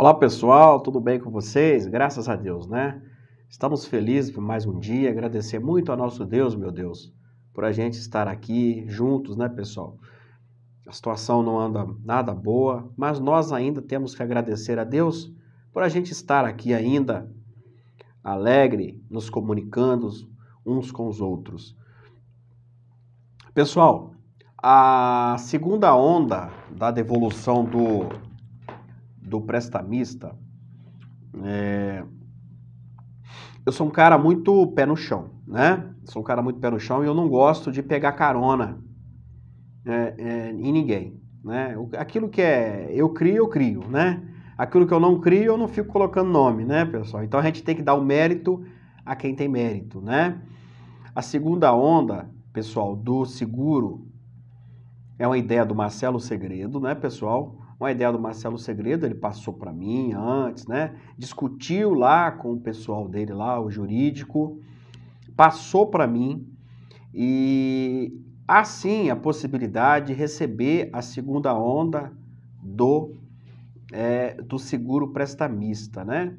Olá pessoal, tudo bem com vocês? Graças a Deus, né? Estamos felizes por mais um dia, agradecer muito a nosso Deus, meu Deus, por a gente estar aqui juntos, né, pessoal? A situação não anda nada boa, mas nós ainda temos que agradecer a Deus por a gente estar aqui ainda alegre, nos comunicando uns com os outros. Pessoal, a segunda onda da devolução do do prestamista, é... eu sou um cara muito pé no chão, né? Sou um cara muito pé no chão e eu não gosto de pegar carona é, é, em ninguém, né? Aquilo que é eu crio, eu crio, né? Aquilo que eu não crio, eu não fico colocando nome, né, pessoal? Então a gente tem que dar o mérito a quem tem mérito, né? A segunda onda, pessoal, do seguro é uma ideia do Marcelo Segredo, né, pessoal? uma ideia do Marcelo Segredo, ele passou para mim antes, né? Discutiu lá com o pessoal dele lá, o jurídico, passou para mim e assim a possibilidade de receber a segunda onda do é, do seguro prestamista, né?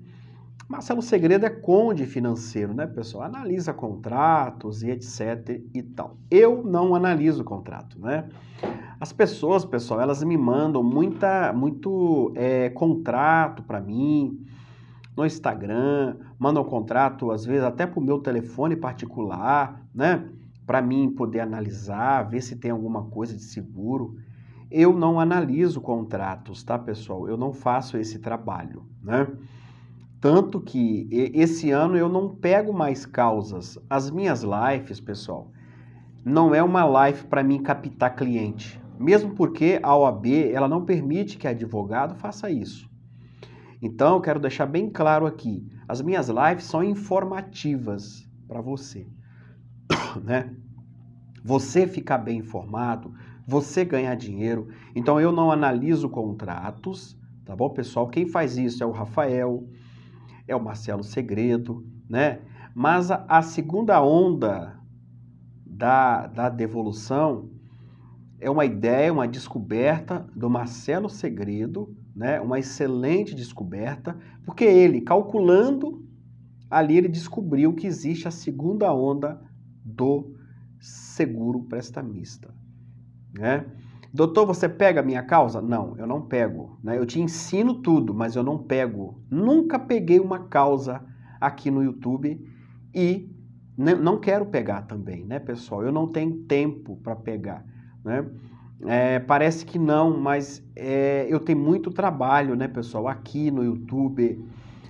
Marcelo Segredo é conde financeiro, né, pessoal? Analisa contratos e etc e tal. Eu não analiso contrato, né? As pessoas, pessoal, elas me mandam muita, muito é, contrato para mim no Instagram, mandam contrato às vezes até para o meu telefone particular, né? Para mim poder analisar, ver se tem alguma coisa de seguro. Eu não analiso contratos, tá, pessoal? Eu não faço esse trabalho, né? Tanto que esse ano eu não pego mais causas. As minhas lives, pessoal, não é uma live para mim captar cliente mesmo porque a OAB ela não permite que advogado faça isso. Então, eu quero deixar bem claro aqui, as minhas lives são informativas para você, né? Você ficar bem informado, você ganhar dinheiro. Então, eu não analiso contratos, tá bom, pessoal? Quem faz isso é o Rafael, é o Marcelo Segredo, né? Mas a, a segunda onda da, da devolução é uma ideia, uma descoberta do Marcelo Segredo, né? uma excelente descoberta, porque ele, calculando, ali ele descobriu que existe a segunda onda do seguro prestamista. Né? Doutor, você pega a minha causa? Não, eu não pego. Né? Eu te ensino tudo, mas eu não pego. Nunca peguei uma causa aqui no YouTube e não quero pegar também, né, pessoal? Eu não tenho tempo para pegar né? É, parece que não, mas é, eu tenho muito trabalho, né, pessoal? Aqui no YouTube,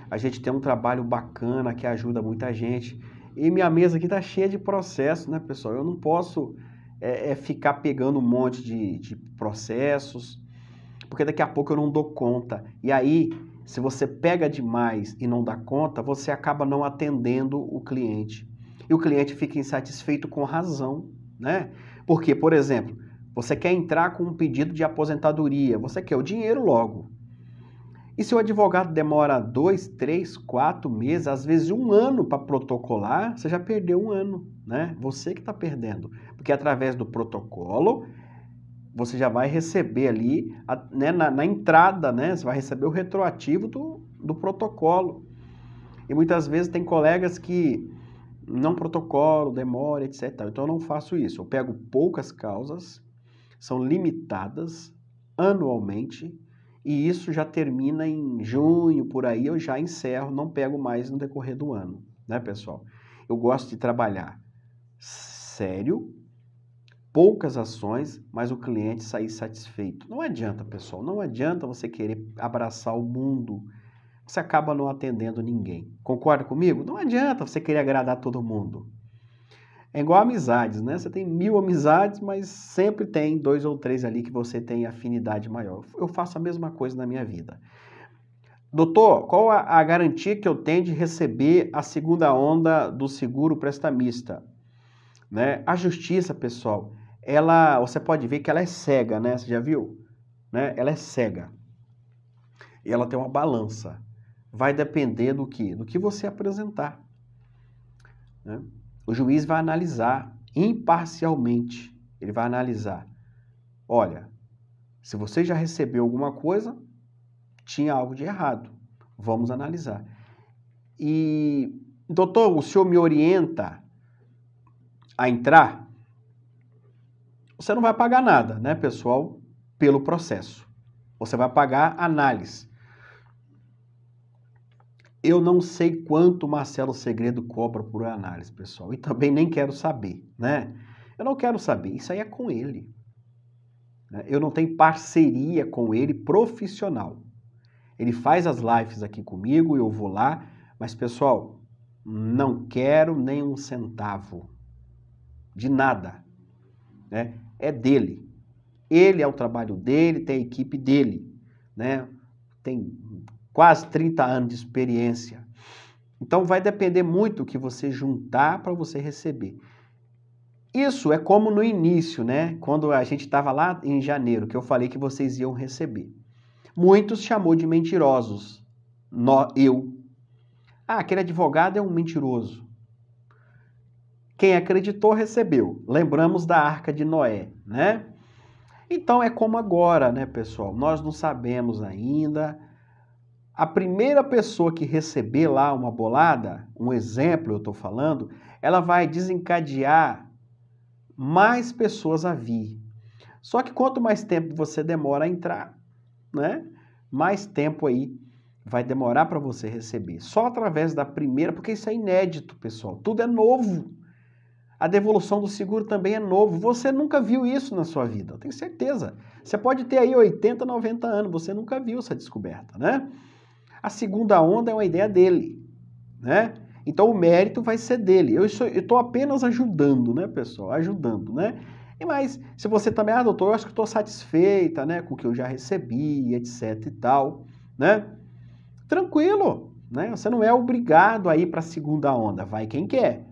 a gente tem um trabalho bacana que ajuda muita gente. E minha mesa aqui tá cheia de processos, né, pessoal? Eu não posso é, é ficar pegando um monte de, de processos, porque daqui a pouco eu não dou conta. E aí, se você pega demais e não dá conta, você acaba não atendendo o cliente. E o cliente fica insatisfeito com razão, né? Porque, por exemplo, você quer entrar com um pedido de aposentadoria, você quer o dinheiro logo. E se o advogado demora dois, três, quatro meses, às vezes um ano para protocolar, você já perdeu um ano, né? Você que está perdendo. Porque através do protocolo, você já vai receber ali, né, na, na, entrada, né? Você vai receber o retroativo do, do protocolo. E muitas vezes tem colegas que não protocolo, demora, etc. Então eu não faço isso. Eu pego poucas causas, são limitadas anualmente, e isso já termina em junho, por aí eu já encerro, não pego mais no decorrer do ano, né, pessoal? Eu gosto de trabalhar sério, poucas ações, mas o cliente sair satisfeito. Não adianta, pessoal, não adianta você querer abraçar o mundo você acaba não atendendo ninguém. Concorda comigo? Não adianta você querer agradar todo mundo. É igual amizades, né? Você tem mil amizades, mas sempre tem dois ou três ali que você tem afinidade maior. Eu faço a mesma coisa na minha vida. Doutor, qual a, garantia que eu tenho de receber a segunda onda do seguro prestamista? Né? A justiça, pessoal, ela, você pode ver que ela é cega, né? Você já viu? Né? Ela é cega. E ela tem uma balança vai depender do que? Do que você apresentar. Né? O juiz vai analisar imparcialmente. Ele vai analisar. Olha, se você já recebeu alguma coisa, tinha algo de errado. Vamos analisar. E, doutor, o senhor me orienta a entrar? Você não vai pagar nada, né, pessoal, pelo processo. Você vai pagar análise. Eu não sei quanto Marcelo Segredo cobra por análise, pessoal, e também nem quero saber, né? Eu não quero saber, isso aí é com ele. Né? Eu não tenho parceria com ele profissional. Ele faz as lives aqui comigo, eu vou lá, mas pessoal, não quero nem um centavo de nada. Né? É dele. Ele é o trabalho dele, tem a equipe dele. Né? Tem quase 30 anos de experiência. Então vai depender muito o que você juntar para você receber. Isso é como no início, né? Quando a gente estava lá em janeiro, que eu falei que vocês iam receber. Muitos chamou de mentirosos. No, eu. Ah, aquele advogado é um mentiroso. Quem acreditou recebeu. Lembramos da arca de Noé, né? Então é como agora, né, pessoal? Nós não sabemos ainda a primeira pessoa que receber lá uma bolada, um exemplo eu estou falando, ela vai desencadear mais pessoas a vir. Só que quanto mais tempo você demora a entrar, né? Mais tempo aí vai demorar para você receber. Só através da primeira, porque isso é inédito, pessoal. Tudo é novo. A devolução do seguro também é novo. Você nunca viu isso na sua vida, eu tenho certeza. Você pode ter aí 80, 90 anos, você nunca viu essa descoberta, né? A segunda onda é uma ideia dele, né? Então o mérito vai ser dele. Eu estou apenas ajudando, né, pessoal? Ajudando, né? E mais, se você também, ah, doutor, eu acho que estou satisfeita, né, com o que eu já recebi, etc e tal, né? Tranquilo, né? Você não é obrigado a ir para a segunda onda, vai quem quer.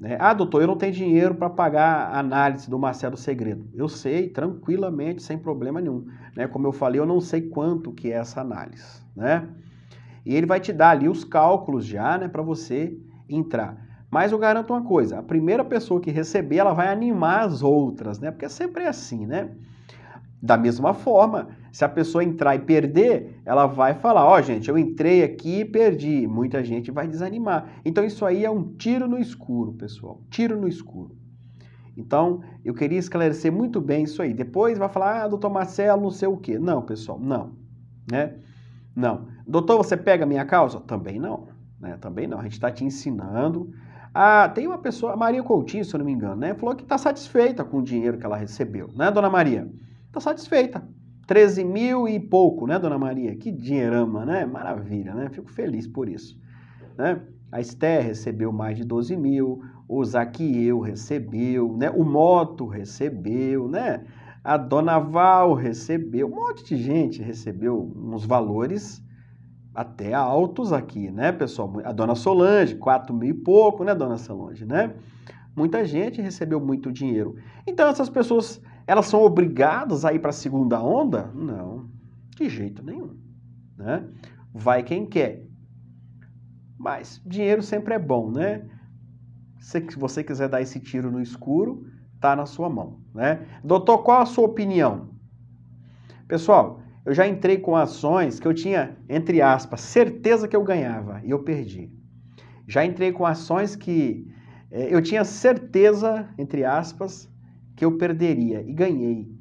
Né? Ah, doutor, eu não tenho dinheiro para pagar a análise do Marcelo Segredo. Eu sei, tranquilamente, sem problema nenhum. Né? Como eu falei, eu não sei quanto que é essa análise. Né? E ele vai te dar ali os cálculos já né, para você entrar. Mas eu garanto uma coisa, a primeira pessoa que receber, ela vai animar as outras, né? Porque sempre é assim, né? Da mesma forma, se a pessoa entrar e perder, ela vai falar: Ó, oh, gente, eu entrei aqui e perdi. Muita gente vai desanimar. Então, isso aí é um tiro no escuro, pessoal. Tiro no escuro. Então, eu queria esclarecer muito bem isso aí. Depois vai falar: Ah, doutor Marcelo, não sei o quê. Não, pessoal, não. Né? Não. Doutor, você pega a minha causa? Também não. Né? Também não. A gente está te ensinando. Ah, tem uma pessoa, a Maria Coutinho, se eu não me engano, né? Falou que está satisfeita com o dinheiro que ela recebeu, né, dona Maria? Está satisfeita. 13 mil e pouco, né, dona Maria? Que dinheirama, né? Maravilha, né? Fico feliz por isso. Né? A Esther recebeu mais de 12 mil, o Zaqueu recebeu, né? o Moto recebeu, né? a Dona Val recebeu, um monte de gente recebeu uns valores até altos aqui, né, pessoal? A Dona Solange, 4 mil e pouco, né, Dona Solange, né? Muita gente recebeu muito dinheiro. Então, essas pessoas elas são obrigadas a ir para a segunda onda? Não, de jeito nenhum. Né? Vai quem quer. Mas dinheiro sempre é bom, né? Se você quiser dar esse tiro no escuro, tá na sua mão, né? Doutor, qual a sua opinião? Pessoal, eu já entrei com ações que eu tinha, entre aspas, certeza que eu ganhava e eu perdi. Já entrei com ações que eh, eu tinha certeza, entre aspas, que eu perderia e ganhei.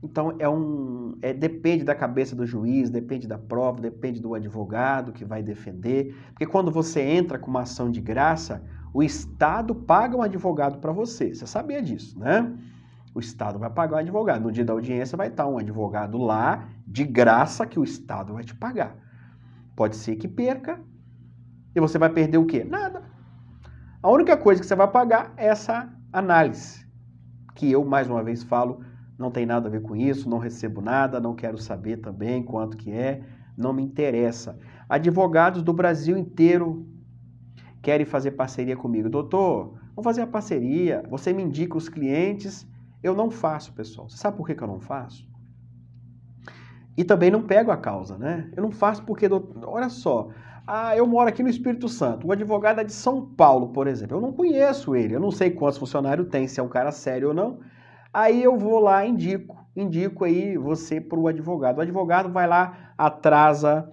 Então é um é, depende da cabeça do juiz, depende da prova, depende do advogado que vai defender, porque quando você entra com uma ação de graça, o Estado paga um advogado para você. Você sabia disso, né? O Estado vai pagar o advogado. No dia da audiência vai estar tá um advogado lá de graça que o Estado vai te pagar. Pode ser que perca e você vai perder o quê? Nada. A única coisa que você vai pagar é essa análise que eu, mais uma vez, falo, não tem nada a ver com isso, não recebo nada, não quero saber também quanto que é, não me interessa. Advogados do Brasil inteiro querem fazer parceria comigo. Doutor, vamos fazer a parceria, você me indica os clientes, eu não faço, pessoal. Você sabe por que, que eu não faço? E também não pego a causa, né? Eu não faço porque, doutor, olha só, ah, eu moro aqui no Espírito Santo. O advogado é de São Paulo, por exemplo. Eu não conheço ele, eu não sei quantos funcionários tem, se é um cara sério ou não. Aí eu vou lá, indico, indico aí você para o advogado. O advogado vai lá, atrasa,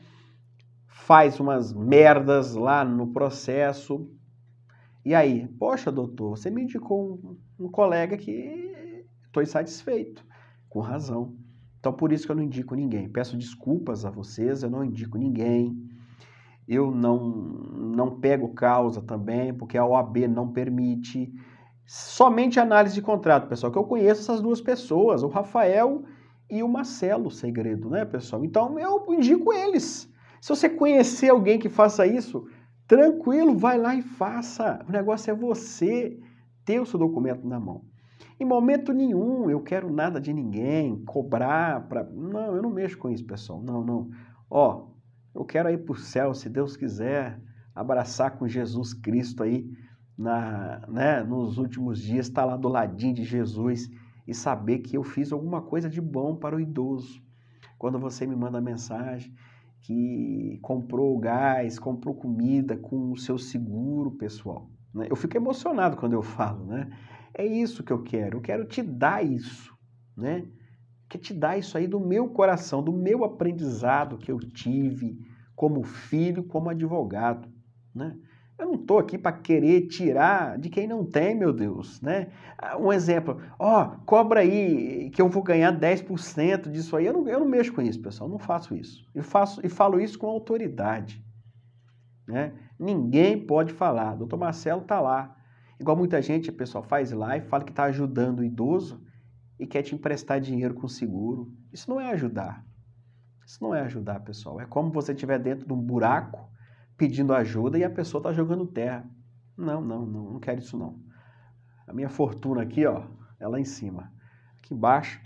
faz umas merdas lá no processo. E aí, poxa, doutor, você me indicou um, um colega que estou insatisfeito. Com razão. Então, por isso que eu não indico ninguém. Peço desculpas a vocês, eu não indico ninguém eu não, não pego causa também, porque a OAB não permite. Somente análise de contrato, pessoal, que eu conheço essas duas pessoas, o Rafael e o Marcelo Segredo, né, pessoal? Então eu indico eles. Se você conhecer alguém que faça isso, tranquilo, vai lá e faça. O negócio é você ter o seu documento na mão. Em momento nenhum eu quero nada de ninguém, cobrar para. Não, eu não mexo com isso, pessoal. Não, não. Ó, eu quero ir para o céu, se Deus quiser, abraçar com Jesus Cristo aí na, né, nos últimos dias, estar tá lá do ladinho de Jesus e saber que eu fiz alguma coisa de bom para o idoso. Quando você me manda mensagem que comprou gás, comprou comida com o seu seguro pessoal. Né? Eu fico emocionado quando eu falo, né? É isso que eu quero, eu quero te dar isso, né? que te dá isso aí do meu coração, do meu aprendizado que eu tive como filho, como advogado, né? Eu não estou aqui para querer tirar de quem não tem, meu Deus, né? Ah, um exemplo, ó, oh, cobra aí que eu vou ganhar 10% disso aí. Eu não, eu não mexo com isso, pessoal, não faço isso. Eu faço e falo isso com autoridade, né? Ninguém pode falar. Doutor Marcelo tá lá. Igual muita gente, pessoal, faz live, fala que está ajudando o idoso e quer te emprestar dinheiro com seguro. Isso não é ajudar. Isso não é ajudar, pessoal. É como você estiver dentro de um buraco pedindo ajuda e a pessoa está jogando terra. Não, não, não, não quero isso não. A minha fortuna aqui, ó, é lá em cima. Aqui embaixo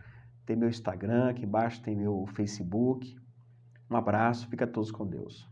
tem meu Instagram, aqui embaixo tem meu Facebook. Um abraço, fica todos com Deus.